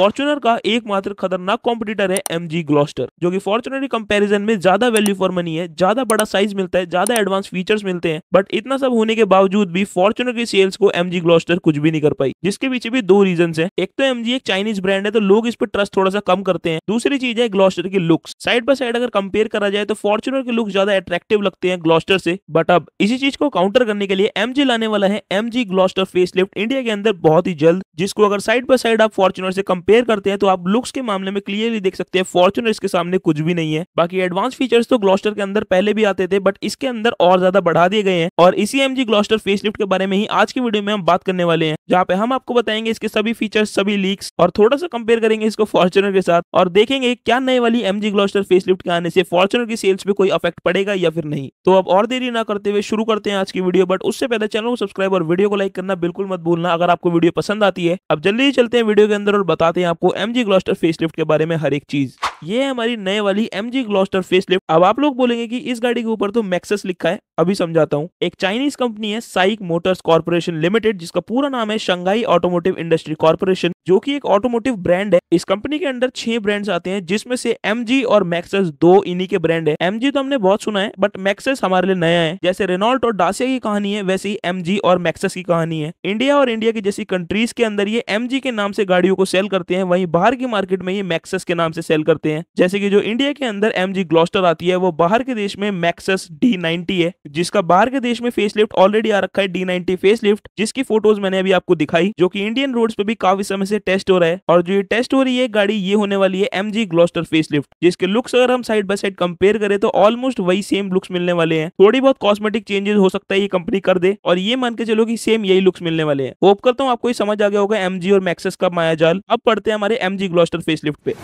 Fortuner का एकमात्र खतरनाक कॉम्पिटिटर है एम जी ग्लॉस्टर जो की फॉर्चुनर कंपेरिजन में ज्यादा वैल्यू फॉर मनी है ज्यादा बड़ा साइज मिलता है ज्यादा एडवांस फीचर्स मिलते हैं बट इतना सब होने के बावजूद भी फॉर्चुनर की सेल्स को एम जी ग्लॉस्टर कुछ भी नहीं कर पाई जिसके पीछे भी दो रीजन है एक तो एम जी एक चाइनीज ब्रांड है तो लोग इस पर ट्रस्ट थोड़ा सा कम करते हैं दूसरी चीज है ग्लॉस्टर की लुक्स साइड बाय साइड अगर कंपेयर करा जाए तो फॉर्चुनर के लुक ज्यादा अट्रैक्टिव लगते हैं ग्लॉस्टर से बट अब इसी चीज को काउंटर करने के लिए एम लाने वाला है M G Gloster lift India के अंदर बहुत ही जल्द जिसको अगर साइड बाय साइड आप फॉर्चुनर से कंपेयर कंपेयर करते हैं तो आप लुक्स के मामले में क्लियरली देख सकते हैं फॉर्चुनर इसके सामने कुछ भी नहीं है बाकी एडवांस फीचर्स तो ग्लॉस्टर के अंदर पहले भी आते थे बट इसके अंदर और ज्यादा बढ़ा दिए गए हैं और इसी एम जी ग्लोस्टर फेसलिफ्ट के बारे में ही आज की वीडियो में हम बात करने वाले हैं जहाँ पे हम आपको बताएंगे इसके सभी फीचर्स सभी लीक्स और थोड़ा सा कंपेयर करेंगे इसको फॉर्चुनर के साथ और देखेंगे क्या नए वाली एम जी ग्लोस्टर फेसलिफ्ट के आने से फॉर्चुनर की सेल्स पे कोई अफेक्ट पड़ेगा या फिर नहीं तो अब और देरी ना करते हुए शुरू करते हैं आज की वीडियो बट उससे पहले चैनल को सब्सक्राइब और वीडियो को लाइक करना बिल्कुल मत भूलना अगर आपको वीडियो पसंद आती है अब जल्दी ही चलते हैं वीडियो के अंदर और बताते बताते हैं आपको एम जी ग्लॉस्टर फेसलिफ्ट के बारे में हर एक चीज ये है हमारी नए वाली एम जी ग्लॉस्टर फेसलिफ्ट अब आप लोग बोलेंगे कि इस गाड़ी के ऊपर तो मैक्स लिखा है अभी समझाता हूँ एक चाइनीज कंपनी है साइक मोटर्स कॉर्पोरेशन लिमिटेड जिसका पूरा नाम है शंघाई ऑटोमोटिव इंडस्ट्री कॉर्पोरेशन जो कि एक ऑटोमोटिव ब्रांड है इस कंपनी के अंदर छह ब्रांड्स आते हैं जिसमें से एम और मैक्सेस दो इन्हीं के ब्रांड है एम तो हमने बहुत सुना है बट मैक्सेस हमारे लिए नया है जैसे रेनॉल्ट और डासिया की कहानी है वैसे ही एम और मैक्सेस की कहानी है इंडिया और इंडिया की जैसी कंट्रीज के अंदर ये एम के नाम से गाड़ियों को सेल करते हैं वहीं बाहर की मार्केट में ये मैक्सेस के नाम से सेल करते हैं जैसे कि जो इंडिया के अंदर एम जी आती है वो बाहर के देश में मैक्सेस डी नाइनटी है जिसका बाहर के देश में फेस ऑलरेडी आ रखा है डी नाइनटी फेसलिफ्ट जिसकी फोटोज मैंने अभी आपको दिखाई जो की इंडियन रोड पे भी काफी समय से टेस्ट हो रहा है और जो ये टेस्ट हो रही है गाड़ी ये होने वाली है M G Gloster facelift जिसके लुक्स अगर हम साइड बाई साइड कंपेयर करें तो ऑलमोस्ट वही सेम लुक्स मिलने वाले हैं थोड़ी बहुत कॉस्मेटिक चेंजेस हो सकता है ये कंपनी कर दे और ये मान के चलो कि सेम यही लुक्स मिलने वाले हैं होप करता हूँ आपको ये समझ आ गया होगा एम और मैक्सेस का माया जाल अब पढ़ते हैं हमारे M G Gloster facelift पे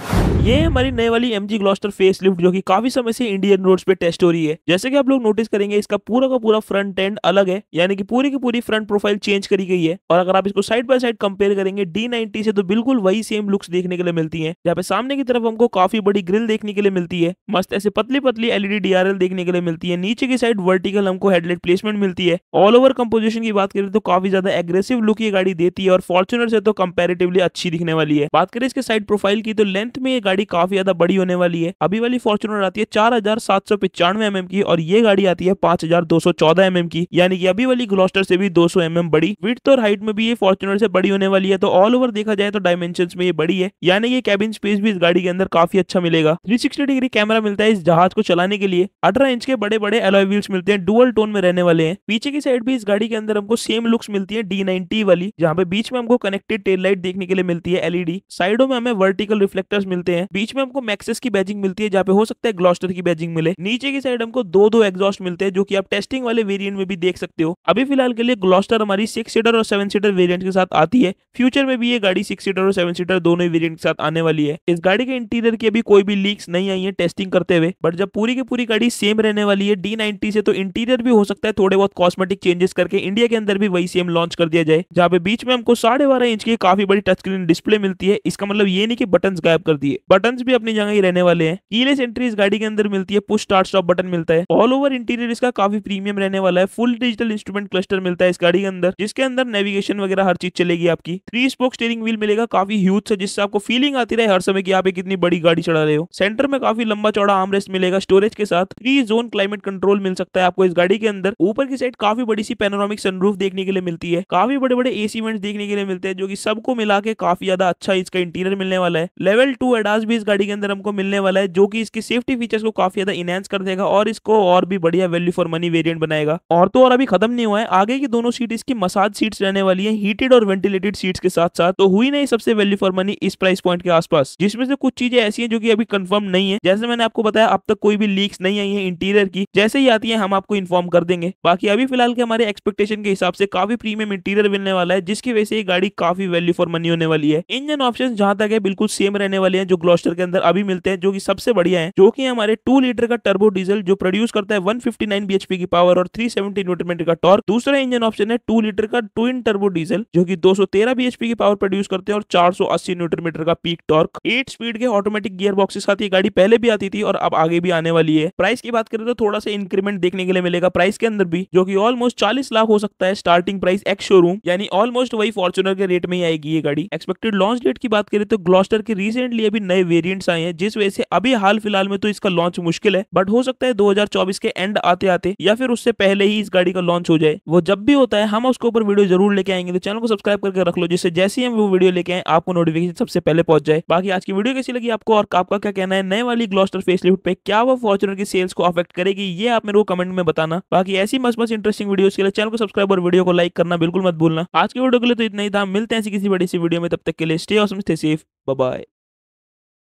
ये हमारी नई वाली M G Gloster facelift जो कि काफी समय से इंडियन रोड्स पे टेस्ट हो रही है जैसे कि आप लोग नोटिस करेंगे इसका पूरा का पूरा फ्रंट एंड अलग है यानी कि पूरी की पूरी फ्रंट प्रोफाइल चेंज करी गई है और अगर आप इसको साइड बाय साइड कंपेयर करेंगे डी क्वालिटी से तो बिल्कुल वही सेम लुक्स देखने के लिए मिलती है जहाँ पे सामने की तरफ हमको काफी बड़ी ग्रिल देखने के लिए मिलती है मस्त ऐसे पतली पतली एलईडी डीआरएल देखने के लिए मिलती है नीचे की साइड वर्टिकल हमको हेडलाइट प्लेसमेंट मिलती है ऑल ओवर कंपोजिशन की बात करें तो काफी ज्यादा एग्रेसिव लुक ये गाड़ी देती है और फॉर्चुनर से तो कंपेरेटिवली अच्छी दिखने वाली है बात करें इसके साइड प्रोफाइल की तो लेंथ में ये गाड़ी काफी ज्यादा बड़ी होने वाली है अभी वाली फॉर्चुनर आती है चार हजार सात सौ पिचानवे एम mm की और ये गाड़ी आती है पांच हजार दो सौ चौदह एम mm की यानी कि अभी वाली ग्लोस्टर से भी दो सौ एम mm बड़ी विथ और हाइट में भी ये फॉर्चुनर से बड़ी होने वाली है तो ऑल ओवर देख देखा जाए तो डायमेंशन में ये बड़ी है यानी कि कैबिन स्पेस भी इस गाड़ी के अंदर काफी अच्छा मिलेगा थ्री डिग्री कैमरा मिलता है इस जहाज को चलाने के लिए अठारह इंच के बड़े बड़े एलॉय व्हील्स मिलते हैं डुअल टोन में रहने वाले हैं पीछे की साइड भी इस गाड़ी के अंदर हमको सेम लुक्स मिलती है डी वाली जहाँ पे बीच में हमको कनेक्टेड टेल लाइट देखने के लिए मिलती है एलईडी e साइडों में हमें वर्टिकल रिफ्लेक्टर्स मिलते हैं बीच में हमको मैक्सेस की बैजिंग मिलती है जहाँ पे हो सकता है ग्लॉस्टर की बैजिंग मिले नीचे की साइड हमको दो दो एग्जॉस्ट मिलते हैं जो की आप टेस्टिंग वाले वेरियंट में भी देख सकते हो अभी फिलहाल के लिए ग्लॉस्टर हमारी सिक्स सीटर और सेवन सीटर वेरियंट के साथ आती है फ्यूचर में भी ये गाड़ी गाड़ी सिक्स सीटर और सेवन सीटर दोनों वेरियंट के साथ आने वाली है इस गाड़ी के इंटीरियर की अभी कोई भी लीक्स नहीं आई है टेस्टिंग करते हुए बट जब पूरी की पूरी गाड़ी सेम रहने वाली है डी से तो इंटीरियर भी हो सकता है थोड़े बहुत कॉस्मेटिक चेंजेस करके इंडिया के अंदर भी वही सेम लॉन्च कर दिया जाए जहाँ पे बीच में हमको साढ़े बारह इंच की काफी बड़ी टच स्क्रीन डिस्प्ले मिलती है इसका मतलब ये नहीं कि बटन गायब कर दिए बटन भी अपनी जगह ही रहने वाले हैं कीलेस एंट्री इस गाड़ी के अंदर मिलती है पुश स्टार्ट स्टॉप बटन मिलता है ऑल ओवर इंटीरियर इसका काफी प्रीमियम रहने वाला है फुल डिजिटल इंस्ट्रूमेंट क्लस्टर मिलता है इस गाड़ी के अंदर जिसके अंदर नेविगेशन वगैरह हर चीज चलेगी आपकी थ्री स्पोक स्टेरिंग व्हील मिलेगा काफी ह्यूज से जिससे आपको फीलिंग आती रहे हर समय की आप एक इतनी बड़ी गाड़ी चढ़ा रहे हो सेंटर में काफी लंबा चौड़ा आमरेस्ट मिलेगा स्टोरेज के साथ थ्री जोन क्लाइमेट कंट्रोल मिल सकता है आपको इस गाड़ी के अंदर ऊपर की साइड काफी बड़ी सी पेनोरामिक सनरूफ देखने के लिए मिलती है काफी बड़े बड़े एसी वेंट देखने के लिए मिलते हैं जो की सबको मिला के काफी ज्यादा अच्छा इसका इंटीरियर मिलने वाला है लेवल टू एडास भी इस गाड़ी के अंदर हमको मिलने वाला है जो की इसकी सेफ्टी फीचर्स को काफी ज्यादा इनहेंस कर देगा और इसको और भी बढ़िया वैल्यू फॉर मनी वेरियंट बनाएगा और तो और अभी खत्म नहीं हुआ है आगे की दोनों सीट इसकी मसाज सीट्स रहने वाली है हीटेड और वेंटिलेटेड सीट्स के साथ साथ तो हुई नहीं सबसे वैल्यू फॉर मनी इस प्राइस पॉइंट के आसपास जिसमें से कुछ चीजें ऐसी हैं जो कि अभी कंफर्म नहीं है जैसे मैंने आपको बताया अब तक कोई भी लीक्स नहीं आई है इंटीरियर की जैसे ही आती है हम आपको इन्फॉर्म कर देंगे बाकी अभी फिलहाल के हमारे एक्सपेक्टेशन के हिसाब से काफी प्रीमियम इंटीरियर मिलने वाला है जिसकी वजह से ये गाड़ी काफी वैल्यू फॉर मनी होने वाली है इंजन ऑप्शन जहां तक है बिल्कुल सेम रहने वाले हैं जो ग्लोस्टर के अंदर अभी मिलते हैं जो की सबसे बढ़िया है जो की हमारे टू लीटर का टर्बो डीजल जो प्रोड्यूस करता है वन फिफ्टी की पावर और थ्री सेवेंटी का टॉर्क दूसरा इंजन ऑप्शन है टू लीटर का ट्विन टर्बो डीजल जो की दो सौ तेरह की पावर प्रोड्यूस यूज करते हैं और 480 न्यूटन मीटर का पीक टॉर्क 8 स्पीड के ऑटोमेटिक गियर बॉक्स के साथ ये गाड़ी पहले भी आती थी और अब आगे भी आने वाली है प्राइस की बात करें तो थोड़ा सा इंक्रीमेंट देखने के लिए मिलेगा प्राइस के अंदर भी जो की ऑलमोस्ट चालीस लाख हो सकता है स्टार्टिंग प्राइस एक्स शोरूम यानी ऑलमोस्ट वही फॉर्चुनर के रेट में ही आएगी ये गाड़ी एक्सपेक्टेड लॉन्च डेट की बात करें तो ग्लॉस्टर के रिसेंटली अभी नए वेरियंट आए हैं जिस वजह से अभी हाल फिलहाल में तो इसका लॉन्च मुश्किल है बट हो सकता है 2024 के एंड आते आते या फिर उससे पहले ही इस गाड़ी का लॉन्च हो जाए वो जब भी होता है हम उसके ऊपर वीडियो जरूर लेके आएंगे तो चैनल को सब्सक्राइब करके रख लो जिससे जैसे ही हम वो वीडियो लेके आए आपको नोटिफिकेशन सबसे पहले पहुंच जाए बाकी आज की वीडियो कैसी लगी आपको और आपका क्या कहना है नए वाली ग्लॉस्टर फेसलिफ्ट पे क्या वो फॉर्चुनर की सेल्स को अफेक्ट करेगी ये आप मेरे को कमेंट में बताना बाकी ऐसी मस्त मस्त इंटरेस्टिंग वीडियो के लिए चैनल को सब्सक्राइब और वीडियो को लाइक करना बिल्कुल मत भूलना आज की वीडियो के लिए तो इतना ही था मिलते हैं किसी बड़ी सी वीडियो में तब तक के लिए स्टे और सेफ बाय